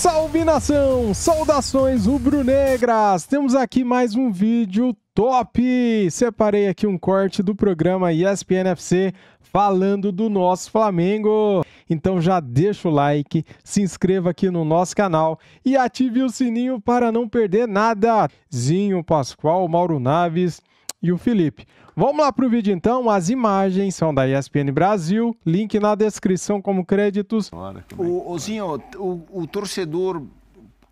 Salve nação! Saudações rubro-negras! Temos aqui mais um vídeo top! Separei aqui um corte do programa ESPNFC falando do nosso Flamengo. Então já deixa o like, se inscreva aqui no nosso canal e ative o sininho para não perder nada. Zinho Pascoal, Mauro Naves e o Felipe. Vamos lá para o vídeo então, as imagens são da ESPN Brasil, link na descrição como créditos. É o, Ozinho, o, o torcedor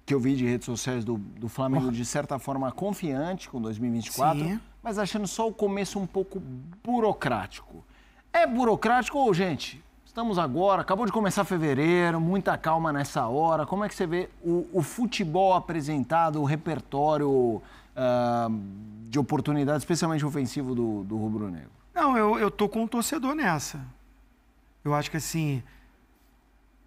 que eu vi de redes sociais do, do Flamengo, de certa forma, confiante com 2024, Sim. mas achando só o começo um pouco burocrático. É burocrático ou, gente, estamos agora, acabou de começar fevereiro, muita calma nessa hora. Como é que você vê o, o futebol apresentado, o repertório uh, de oportunidade, especialmente ofensivo do, do Rubro Negro? Não, eu, eu tô com o um torcedor nessa. Eu acho que assim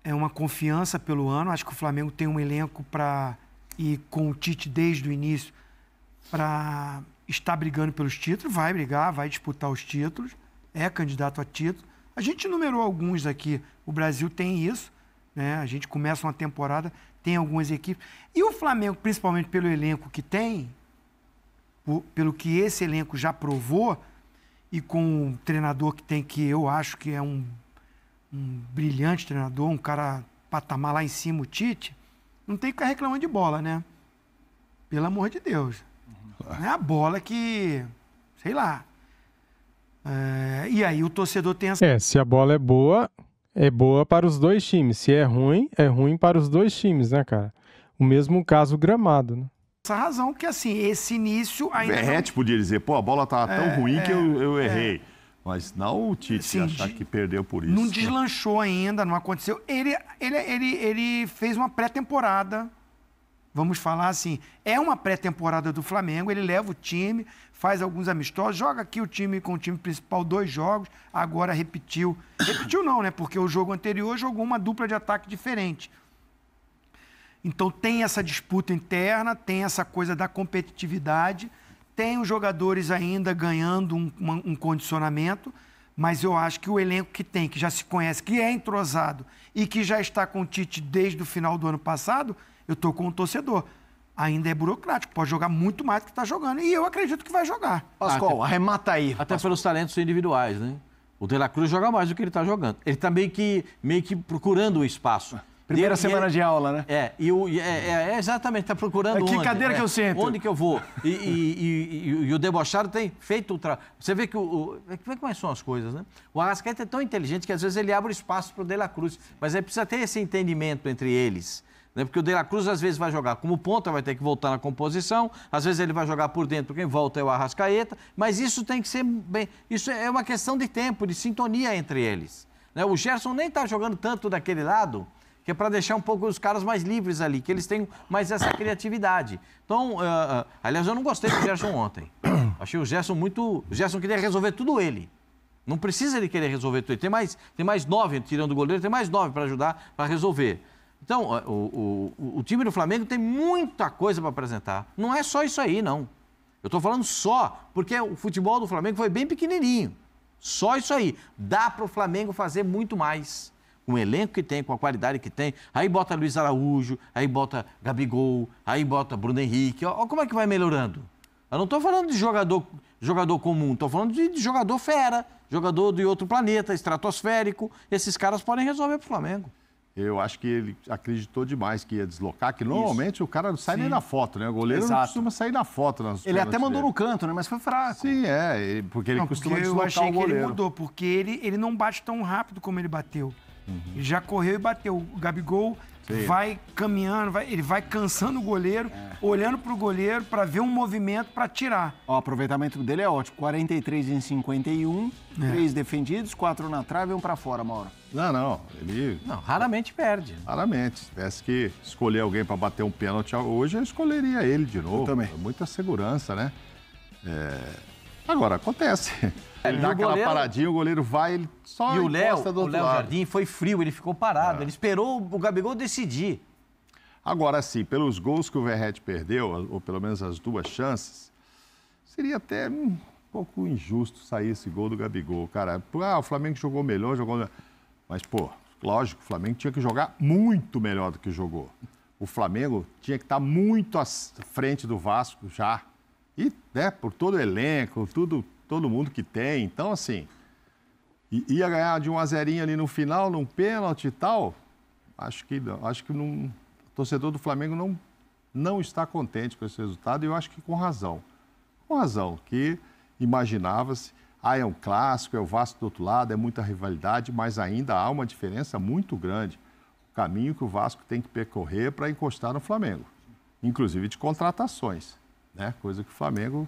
é uma confiança pelo ano. Acho que o Flamengo tem um elenco para e com o Tite desde o início para estar brigando pelos títulos, vai brigar, vai disputar os títulos, é candidato a título. A gente numerou alguns aqui. O Brasil tem isso, né? A gente começa uma temporada, tem algumas equipes. E o Flamengo, principalmente pelo elenco que tem, pelo que esse elenco já provou e com um treinador que tem que eu acho que é um, um brilhante treinador, um cara patamar lá em cima, o Tite, não tem que ficar reclamando de bola, né? Pelo amor de Deus. Uhum. Não é a bola que. Sei lá. É, e aí o torcedor tem essa. É, se a bola é boa, é boa para os dois times. Se é ruim, é ruim para os dois times, né, cara? O mesmo caso o gramado, né? essa razão, que assim, esse início ainda. Verrete não... Tipo, podia dizer, pô, a bola estava tá tão é, ruim é, que eu, é, eu é. errei. É. Mas não o Tite Sim, achar de... que perdeu por isso. Não deslanchou ainda, não aconteceu. Ele, ele, ele, ele fez uma pré-temporada, vamos falar assim, é uma pré-temporada do Flamengo, ele leva o time, faz alguns amistosos, joga aqui o time com o time principal dois jogos, agora repetiu. Repetiu não, né? Porque o jogo anterior jogou uma dupla de ataque diferente. Então tem essa disputa interna, tem essa coisa da competitividade, tem os jogadores ainda ganhando um, um condicionamento, mas eu acho que o elenco que tem, que já se conhece, que é entrosado e que já está com o Tite desde o final do ano passado, eu estou com o torcedor ainda é burocrático, pode jogar muito mais do que está jogando. E eu acredito que vai jogar. Pascoal, arremata aí. Até Pascoal. pelos talentos individuais, né? O De La Cruz joga mais do que ele está jogando. Ele está meio que, meio que procurando o espaço. Primeira e, semana e é, de aula, né? É, e o, é, é, é, exatamente, está procurando é, que onde. cadeira que eu é, sento? Onde que eu vou? E, e, e o debochado tem feito o trabalho. Você vê que o, o... É como são as coisas, né? O Arrascaeta é tão inteligente que às vezes ele abre espaço para o De La Cruz, mas aí precisa ter esse entendimento entre eles. Né? Porque o De La Cruz às vezes vai jogar como ponta, vai ter que voltar na composição, às vezes ele vai jogar por dentro, quem volta é o Arrascaeta, mas isso tem que ser bem. Isso é uma questão de tempo, de sintonia entre eles. Né? O Gerson nem está jogando tanto daquele lado, que é para deixar um pouco os caras mais livres ali, que eles tenham mais essa criatividade. Então, uh, uh, aliás, eu não gostei do Gerson ontem. Achei o Gerson muito. O Gerson queria resolver tudo ele. Não precisa ele querer resolver tudo. Ele tem mais, tem mais nove, tirando o goleiro, tem mais nove para ajudar para resolver. Então, eh, o, o, o, time do Flamengo tem muita coisa para apresentar. Não é só isso aí, não. Eu estou falando só porque o futebol do Flamengo foi bem pequenininho. Só isso aí. Dá para o Flamengo fazer muito mais com o elenco que tem, com a qualidade que tem, aí bota Luiz Araújo, aí bota Gabigol, aí bota Bruno Henrique. Olha como é que vai melhorando. Eu não estou falando de jogador, jogador comum, estou falando de, de jogador fera, jogador de outro planeta, estratosférico. Esses caras podem resolver para o Flamengo. Eu acho que ele acreditou demais que ia deslocar, que normalmente Isso. o cara não sai Sim. nem na foto, né? O goleiro Exato. não costuma sair na foto. Nas ele até mandou dele. no canto, né? Mas foi fraco. Sim, é, porque ele não, costuma porque deslocar o goleiro. Eu achei que ele mudou, porque ele, ele não bate tão rápido como ele bateu. Uhum. Já correu e bateu. O Gabigol Sim. vai caminhando, vai, ele vai cansando o goleiro, é. olhando para o goleiro para ver um movimento para tirar. O aproveitamento dele é ótimo. 43 em 51, é. três defendidos, quatro na trave e um para fora, Mauro. Não, não. Ele. Não, raramente perde. Raramente. Se tivesse que escolher alguém para bater um pênalti hoje, eu escolheria ele de novo. Eu também. Muita segurança, né? É, Agora, acontece. É, ele dá aquela paradinha, o goleiro vai, ele só e o Léo, do outro o Léo lado. Jardim foi frio, ele ficou parado, é. ele esperou o Gabigol decidir. Agora sim, pelos gols que o Verrete perdeu, ou pelo menos as duas chances, seria até um pouco injusto sair esse gol do Gabigol, cara. Ah, o Flamengo jogou melhor, jogou melhor. Mas, pô, lógico, o Flamengo tinha que jogar muito melhor do que jogou. O Flamengo tinha que estar muito à frente do Vasco já e né, por todo o elenco, tudo, todo mundo que tem. Então, assim, ia ganhar de um azerinho ali no final, num pênalti e tal. Acho que, acho que não, o torcedor do Flamengo não, não está contente com esse resultado e eu acho que com razão. Com razão, que imaginava-se. Ah, é um clássico, é o Vasco do outro lado, é muita rivalidade, mas ainda há uma diferença muito grande. O caminho que o Vasco tem que percorrer para encostar no Flamengo, inclusive de contratações né? Coisa que o Flamengo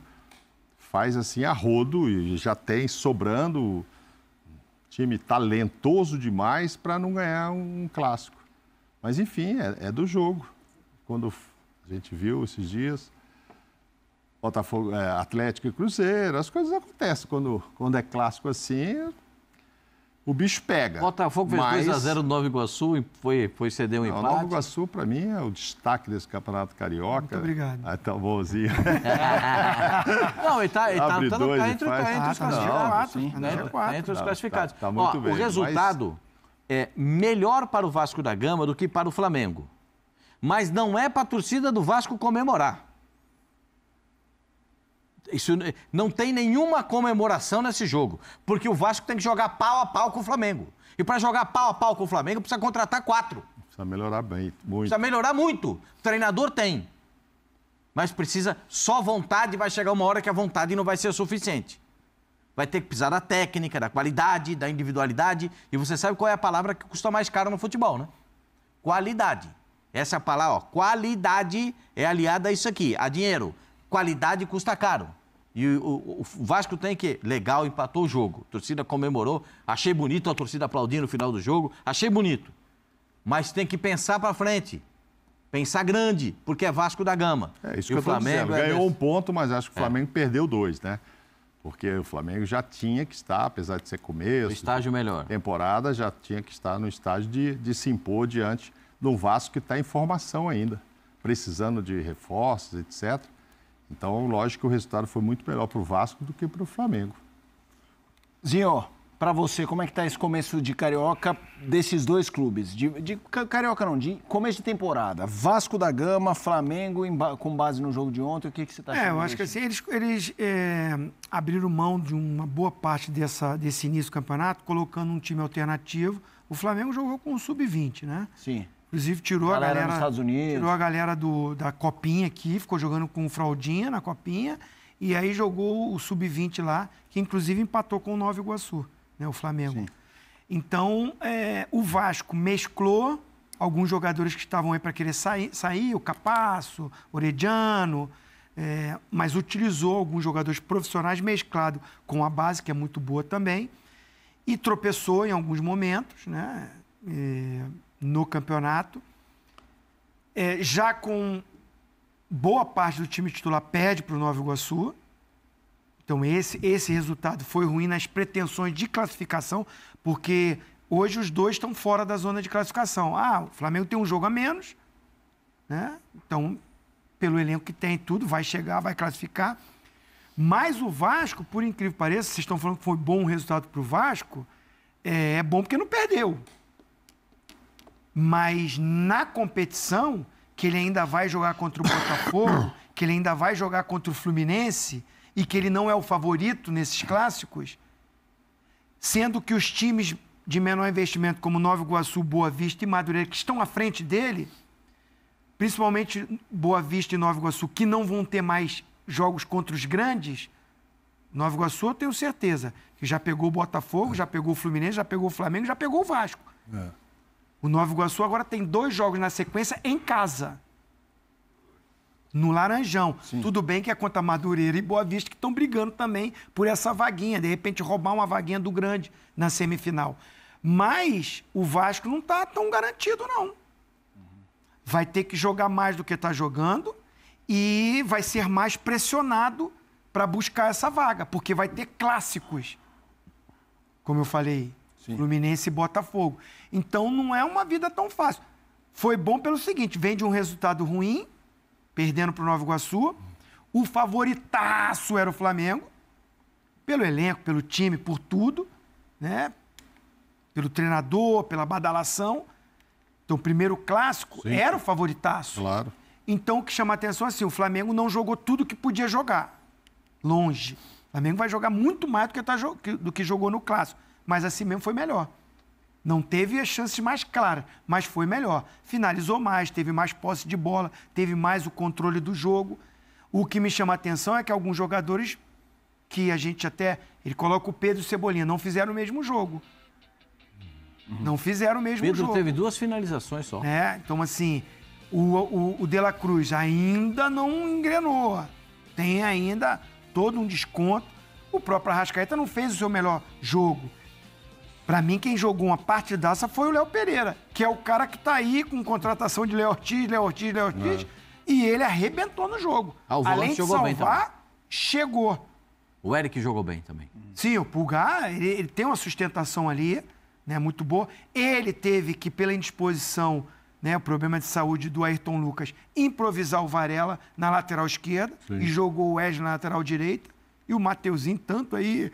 faz assim a rodo e já tem sobrando time talentoso demais para não ganhar um clássico. Mas enfim, é, é, do jogo. Quando a gente viu esses dias Botafogo, é, Atlético e Cruzeiro, as coisas acontecem quando, quando é clássico assim o bicho pega. Botafogo fez mas... 2x0 no Nova Iguaçu e foi, foi ceder um empate. O Nova Iguaçu, para mim, é o destaque desse campeonato carioca. Muito obrigado. Ah, tá bonzinho. não, ele está tá, tá, no, tá entre, faz... entre os classificados. Não, né? não, tá entre os classificados. Tá, muito Ó, bem. O resultado mas... é melhor para o Vasco da Gama do que para o Flamengo. Mas não é para a torcida do Vasco comemorar. Isso não tem nenhuma comemoração nesse jogo, porque o Vasco tem que jogar pau a pau com o Flamengo. E para jogar pau a pau com o Flamengo, precisa contratar quatro. Precisa melhorar bem, muito. Precisa melhorar muito. O treinador tem. Mas precisa só vontade, vai chegar uma hora que a vontade não vai ser suficiente. Vai ter que pisar da técnica, da qualidade, da individualidade. E você sabe qual é a palavra que custa mais caro no futebol, né? Qualidade. Essa é palavra, ó, qualidade é aliada a isso aqui, a dinheiro. Qualidade custa caro. E o, o, Vasco tem que. Legal, empatou o jogo. A torcida comemorou. Achei bonito a torcida aplaudindo no final do jogo. Achei bonito. Mas tem que pensar para frente. Pensar grande, porque é Vasco da Gama. É isso e que o eu Flamengo dizendo. É Ganhou é... um ponto, mas acho que o é. Flamengo é. perdeu dois, né? Porque o Flamengo já tinha que estar, apesar de ser começo. O estágio melhor. Temporada, já tinha que estar no estágio de, de se impor diante de um Vasco que está em formação ainda, precisando de reforços, etc. Então, lógico que o resultado foi muito melhor para o Vasco do que para o Flamengo. Zinho, para você, como é que está esse começo de Carioca desses dois clubes? De, de, Carioca não, de começo de temporada. Vasco da Gama, Flamengo, com base no jogo de ontem, o que, que você está achando? É, eu acho que assim, eles, eles é, abriram mão de uma boa parte dessa, desse início do campeonato, colocando um time alternativo. O Flamengo jogou com o sub-20, né? Sim. Inclusive, tirou a galera, Estados Unidos. tirou a galera do, da Copinha aqui, ficou jogando com o Fraldinha na Copinha, e aí jogou o Sub-20 lá, que inclusive empatou com o Nova Iguaçu, né, o Flamengo. Sim. Então, é, o Vasco mesclou alguns jogadores que estavam aí para querer sair, sair, o Capasso, Orediano, é, mas utilizou alguns jogadores profissionais mesclado com a base, que é muito boa também, e tropeçou em alguns momentos, né? É, no campeonato. É, já com boa parte do time titular perde para o Nova Iguaçu. Então esse, esse resultado foi ruim nas pretensões de classificação, porque hoje os dois estão fora da zona de classificação. Ah, o Flamengo tem um jogo a menos, né? Então, pelo elenco que tem, tudo vai chegar, vai classificar. Mas o Vasco, por incrível que pareça, vocês estão falando que foi bom o resultado para o Vasco, é, é bom porque não perdeu mas na competição, que ele ainda vai jogar contra o Botafogo, que ele ainda vai jogar contra o Fluminense e que ele não é o favorito nesses clássicos, sendo que os times de menor investimento, como Nova Iguaçu, Boa Vista e Madureira, que estão à frente dele, principalmente Boa Vista e Nova Iguaçu, que não vão ter mais jogos contra os grandes, Nova Iguaçu eu tenho certeza que já pegou o Botafogo, já pegou o Fluminense, já pegou o Flamengo, já pegou o Vasco. É. O Nova Iguaçu agora tem dois jogos na sequência em casa. No Laranjão. Sim. Tudo bem que é contra Madureira e Boa Vista que estão brigando também por essa vaguinha. De repente, roubar uma vaguinha do grande na semifinal. Mas o Vasco não está tão garantido, não. Vai ter que jogar mais do que está jogando e vai ser mais pressionado para buscar essa vaga, porque vai ter clássicos, como eu falei, Sim. Fluminense e Botafogo. Então não é uma vida tão fácil. Foi bom pelo seguinte: vem de um resultado ruim, perdendo para o Nova Iguaçu. O favoritaço era o Flamengo, pelo elenco, pelo time, por tudo, né? Pelo treinador, pela badalação. Então, o primeiro clássico Sim. era o favoritaço. Claro. Então, o que chama a atenção é assim: o Flamengo não jogou tudo que podia jogar. Longe. O Flamengo vai jogar muito mais do que, tá, do que jogou no clássico mas assim mesmo foi melhor. Não teve as chances mais claras, mas foi melhor. Finalizou mais, teve mais posse de bola, teve mais o controle do jogo. O que me chama a atenção é que alguns jogadores que a gente até. Ele coloca o Pedro e o Cebolinha, não fizeram o mesmo jogo. Uhum. Não fizeram o mesmo Pedro jogo. Pedro teve duas finalizações só. É, então assim, o, o, o De La Cruz ainda não engrenou. Tem ainda todo um desconto. O próprio Arrascaeta não fez o seu melhor jogo para mim, quem jogou uma partidaça foi o Léo Pereira, que é o cara que tá aí com contratação de Léo Ortiz, Léo Ortiz, Léo Ortiz. É. E ele arrebentou no jogo. Ah, o Além de jogou salvar, chegou. O Eric jogou bem também. Sim, o Pulgar, ele, ele, tem uma sustentação ali, né, muito boa. Ele teve que, pela indisposição, né, o problema de saúde do Ayrton Lucas, improvisar o Varela na lateral esquerda Sim. e jogou o Wesley na lateral direita. E o Mateuzinho, tanto aí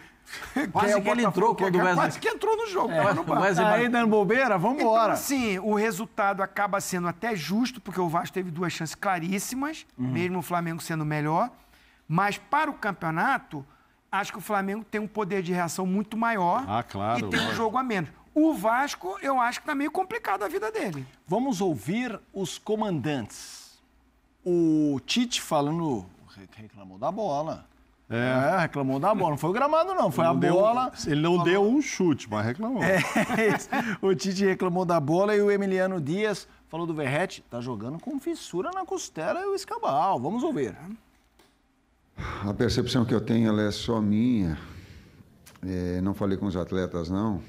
Quase que, ele entrou quando o Wesley... Quase que entrou no jogo. É, no Wesley... Tá aí, dando bobeira, vamos embora. Então, Sim, o resultado acaba sendo até justo, porque o Vasco teve duas chances claríssimas, uhum. mesmo o Flamengo sendo melhor. Mas para o campeonato, acho que o Flamengo tem um poder de reação muito maior. Ah, claro. E tem lógico. um jogo a menos. O Vasco, eu acho que está meio complicado a vida dele. Vamos ouvir os comandantes. O Tite falando, reclamou da bola. É. é, reclamou da bola. Não foi o gramado, não, foi não a deu, bola. Ele não deu um chute, mas reclamou. É, o Tite reclamou da bola e o Emiliano Dias falou do Verrete. Tá jogando com fissura na costela e o escabal. Vamos ouvir. A percepção que eu tenho é só minha. É, não falei com os atletas, não.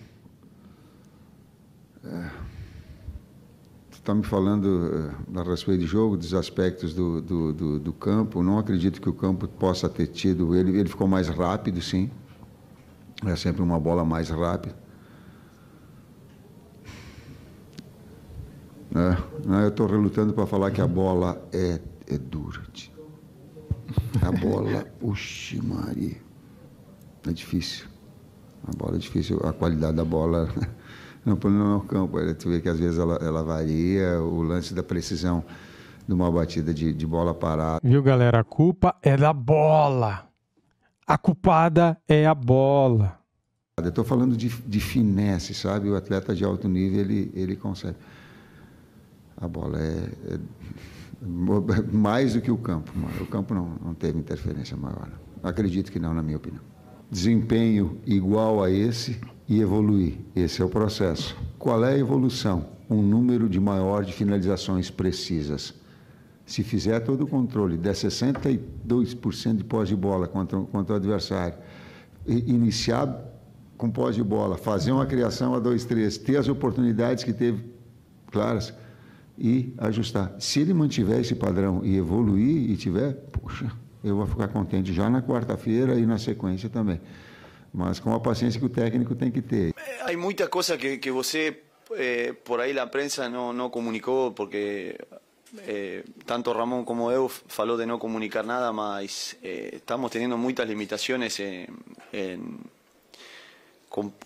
É está me falando eh, a respeito de jogo, dos aspectos do, do, do, do, campo. Não acredito que o campo possa ter tido. Ele, ele ficou mais rápido, sim. É sempre uma bola mais rápida. É, eu estou relutando para falar que a bola é, é dura. A bola, oxi, Maria. É difícil. A bola é difícil. A qualidade da bola. Né? no, no campo. Tu vê que às vezes ela, ela varia, o lance da precisão de uma batida de, de bola parada. Viu, galera? A culpa é da bola. A culpada é a bola. Eu estou falando de, de finesse, sabe? O atleta de alto nível, ele, ele consegue. A bola é, é mais do que o campo. O campo não, não teve interferência maior. Acredito que não, na minha opinião desempenho igual a esse e evoluir. Esse é o processo. Qual é a evolução? Um número de maior de finalizações precisas. Se fizer todo o controle, der 62% de pós de bola contra, contra o adversário, iniciar com pós de bola, fazer uma criação a 2-3, ter as oportunidades que teve claras e ajustar. Se ele mantiver esse padrão e evoluir e tiver, puxa ...yo eu vou ficar contente já na cuarta feira e na secuencia también... Mas con la paciencia que el técnico tiene que tener... Eh, hay muchas cosas que, que eh, por ahí la prensa no comunicó... porque eh, tanto Ramón como eu habló de no comunicar nada, mas estamos teniendo muchas limitaciones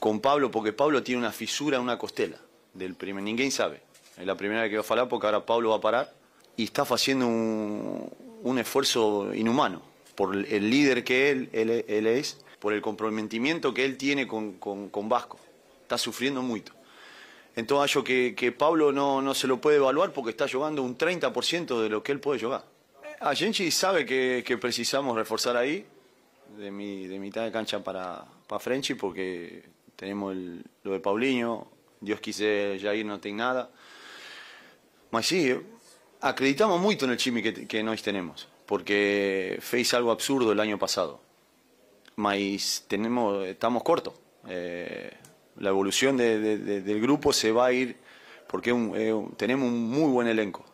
con, Pablo, porque Pablo tiene una fisura, una costela del primer, ninguém sabe. Es la primera que va a hablar porque ahora Pablo va a parar y está haciendo un, un esfuerzo inhumano por el líder que él, él, es, por el comprometimiento que él tiene con, con, con Vasco. Está sufriendo mucho. Entonces yo que, que Pablo no, no, se lo puede evaluar porque está jugando un 30% de lo que él puede jugar. Eh, A Genchi sabe que, que, precisamos reforzar ahí, de, mi, de mitad de cancha para, para Frenchy, porque tenemos lo de Paulinho, Dios quise Jair no tiene nada. Mas sí, eh, Acreditamos mucho en el que, que nós tenemos, porque fez algo absurdo el año pasado. Mas tenemos, estamos cortos. Eh, la evolución del grupo se va a ir, porque tenemos un muy buen elenco.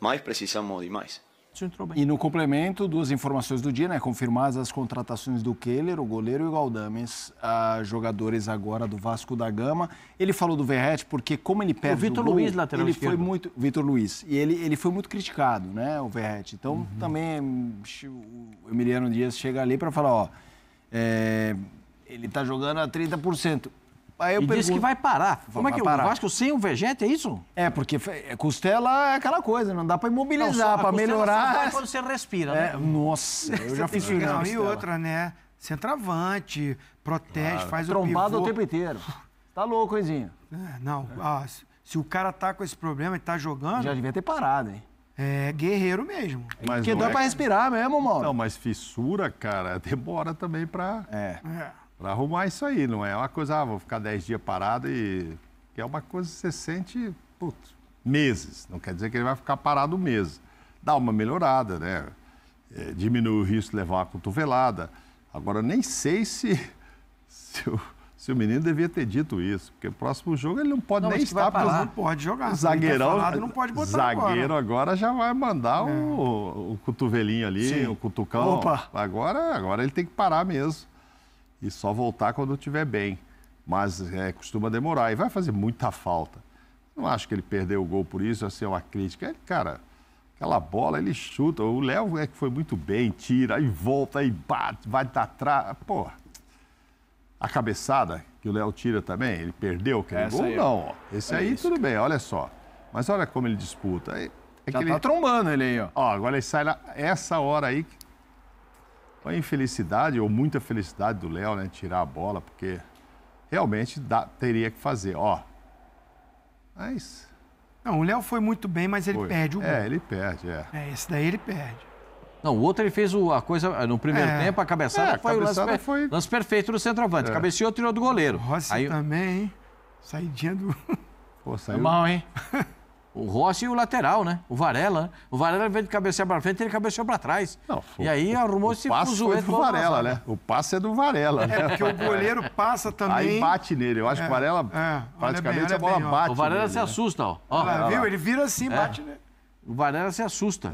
más precisamos de más. entrou bem. E no complemento, duas informações do dia, né? Confirmadas as contratações do Keller, o goleiro e o Galdames, jogadores agora do Vasco da Gama. Ele falou do Verrete porque como ele perde o Vitor Luiz lateral ele esquerdo. foi muito Vitor Luiz e ele, ele foi muito criticado, né, o Verrete. Então uhum. também o Emiliano Dias chega ali para falar, ó, é, ele está jogando a 30%. Aí eu e pergunto, disse que vai parar. Como vai é que parar. o Vasco sem o Vegete, é isso? É, porque é, costela é aquela coisa, não dá para imobilizar, para melhorar. Só quando você respira, né? é, né? Nossa, eu já fiz isso. e outra, né? Centroavante, protege, claro. faz Trombado o pivô. Trombado o tempo inteiro. Tá louco, coisinha. É, não, ah, se o cara tá com esse problema e tá jogando... Já devia ter parado, hein? É guerreiro mesmo. Mas Porque dá é... pra respirar mesmo, mano. Não, mas fissura, cara, demora também pra... É. é para arrumar isso aí, não é uma coisa, ah, vou ficar 10 dias parado e. que é uma coisa que você sente, putz, meses. Não quer dizer que ele vai ficar parado meses. Dá uma melhorada, né? É, diminui o risco de levar uma cotovelada. Agora, nem sei se, se, o, se o menino devia ter dito isso, porque o próximo jogo ele não pode não, nem estar. Parar, não pode jogar. Zagueirão, tá não pode botar zagueiro agora. agora já vai mandar é. o, o cotovelinho ali, Sim. o cutucão. Opa. Agora, agora ele tem que parar mesmo e só voltar quando estiver bem. Mas é, costuma demorar e vai fazer muita falta. Não acho que ele perdeu o gol por isso, assim, é uma crítica. Ele, cara, aquela bola, ele chuta. O Léo é que foi muito bem, tira, aí volta, aí bate, vai dar atrás. Pô, a cabeçada que o Léo tira também, ele perdeu aquele Essa gol? Aí, é não, ó. Esse é aí isso, tudo bem, olha só. Mas olha como ele disputa. É, é, Já que tá ele... trombando ele aí, ó. Ó, agora ele sai lá essa hora aí que a infelicidade ou muita felicidade do Léo, né? Tirar a bola, porque realmente dá, teria que fazer, ó. Mas. Não, o Léo foi muito bem, mas ele foi. perde o é, gol. É, ele perde, é. É, esse daí ele perde. Não, o outro ele fez o, a coisa é, no primeiro é. tempo, a cabeçada é, foi cabeçada o lance, foi... lance perfeito do centroavante. É. Cabeceou, tirou do goleiro. Rossi Aí... também, hein? Saidinha do. Pô, saiu... Foi mal, hein? o Rossi e o lateral, né? O Varela, né? O Varela veio de cabecear para frente, ele cabeceou para trás. Não, foi, e aí arrumou esse fuzuete. do Varela, né? né? O passe é do Varela, é, né? É, porque o goleiro passa também. Aí bate nele. Eu acho é, que o Varela, é, praticamente, bem, a bola bem, bate O Varela nele, se né? assusta, ó. ó. viu? Ele vira assim, é. bate nele. O Varela se assusta.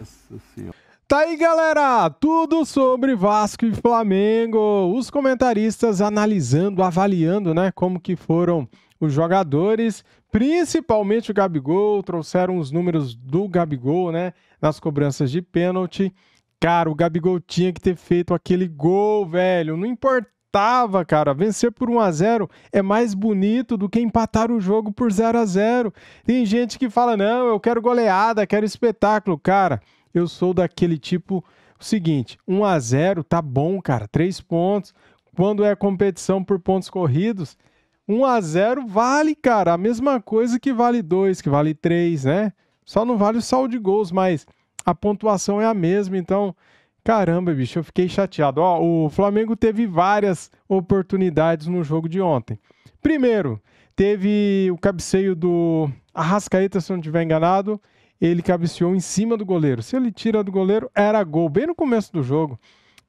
Tá aí, galera! Tudo sobre Vasco e Flamengo. Os comentaristas analisando, avaliando, né, como que foram os jogadores, principalmente o Gabigol, trouxeram os números do Gabigol, né? Nas cobranças de pênalti. Cara, o Gabigol tinha que ter feito aquele gol, velho. Não importava, cara. Vencer por 1 a 0 é mais bonito do que empatar o jogo por 0 a 0. Tem gente que fala: "Não, eu quero goleada, quero espetáculo". Cara, eu sou daquele tipo o seguinte, 1 a 0 tá bom, cara. Três pontos. Quando é competição por pontos corridos, 1 a 0 vale, cara, a mesma coisa que vale 2, que vale 3, né? Só não vale o saldo de gols, mas a pontuação é a mesma, então, caramba, bicho, eu fiquei chateado. Ó, o Flamengo teve várias oportunidades no jogo de ontem. Primeiro, teve o cabeceio do Arrascaeta, se não estiver enganado, ele cabeceou em cima do goleiro. Se ele tira do goleiro, era gol, bem no começo do jogo.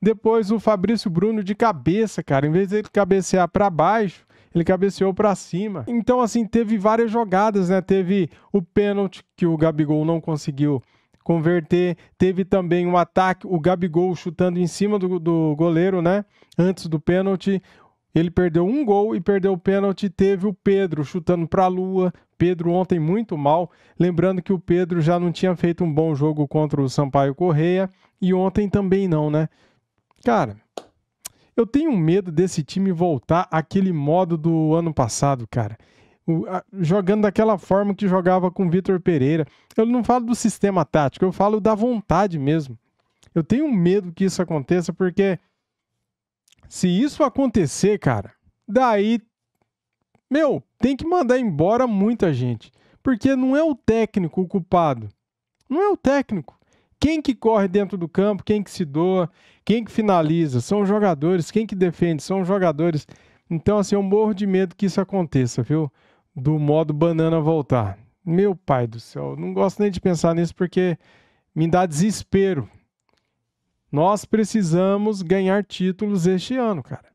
Depois o Fabrício Bruno de cabeça, cara, em vez de ele cabecear para baixo, ele cabeceou para cima. Então, assim, teve várias jogadas, né? Teve o pênalti que o Gabigol não conseguiu converter. Teve também um ataque, o Gabigol chutando em cima do, do goleiro, né? Antes do pênalti. Ele perdeu um gol e perdeu o pênalti. Teve o Pedro chutando para a lua. Pedro ontem muito mal. Lembrando que o Pedro já não tinha feito um bom jogo contra o Sampaio Correia. E ontem também não, né? Cara, eu tenho medo desse time voltar àquele modo do ano passado, cara. O, a, jogando daquela forma que jogava com Vitor Pereira. Eu não falo do sistema tático, eu falo da vontade mesmo. Eu tenho medo que isso aconteça, porque se isso acontecer, cara, daí. Meu, tem que mandar embora muita gente. Porque não é o técnico o culpado. Não é o técnico. Quem que corre dentro do campo, quem que se doa, quem que finaliza? São os jogadores. Quem que defende? São os jogadores. Então, assim, eu morro de medo que isso aconteça, viu? Do modo banana voltar. Meu pai do céu, não gosto nem de pensar nisso porque me dá desespero. Nós precisamos ganhar títulos este ano, cara.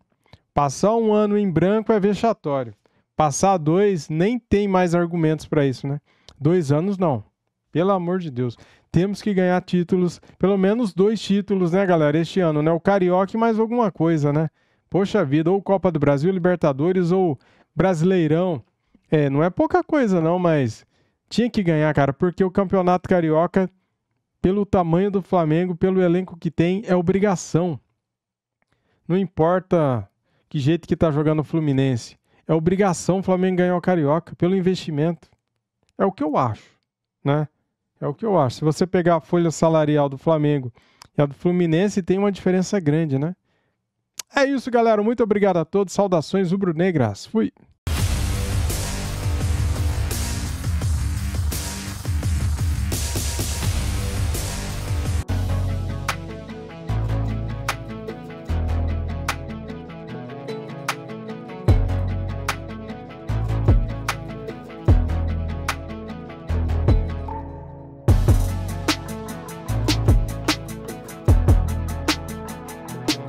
Passar um ano em branco é vexatório. Passar dois, nem tem mais argumentos para isso, né? Dois anos, não. Pelo amor de Deus temos que ganhar títulos, pelo menos dois títulos, né, galera, este ano, né? O Carioca e mais alguma coisa, né? Poxa vida, ou Copa do Brasil, Libertadores ou Brasileirão. É, não é pouca coisa não, mas tinha que ganhar, cara, porque o Campeonato Carioca, pelo tamanho do Flamengo, pelo elenco que tem, é obrigação. Não importa que jeito que tá jogando o Fluminense. É obrigação o Flamengo ganhar o Carioca pelo investimento. É o que eu acho, né? É o que eu acho. Se você pegar a folha salarial do Flamengo e a do Fluminense, tem uma diferença grande, né? É isso, galera. Muito obrigado a todos. Saudações rubro-negras. Fui.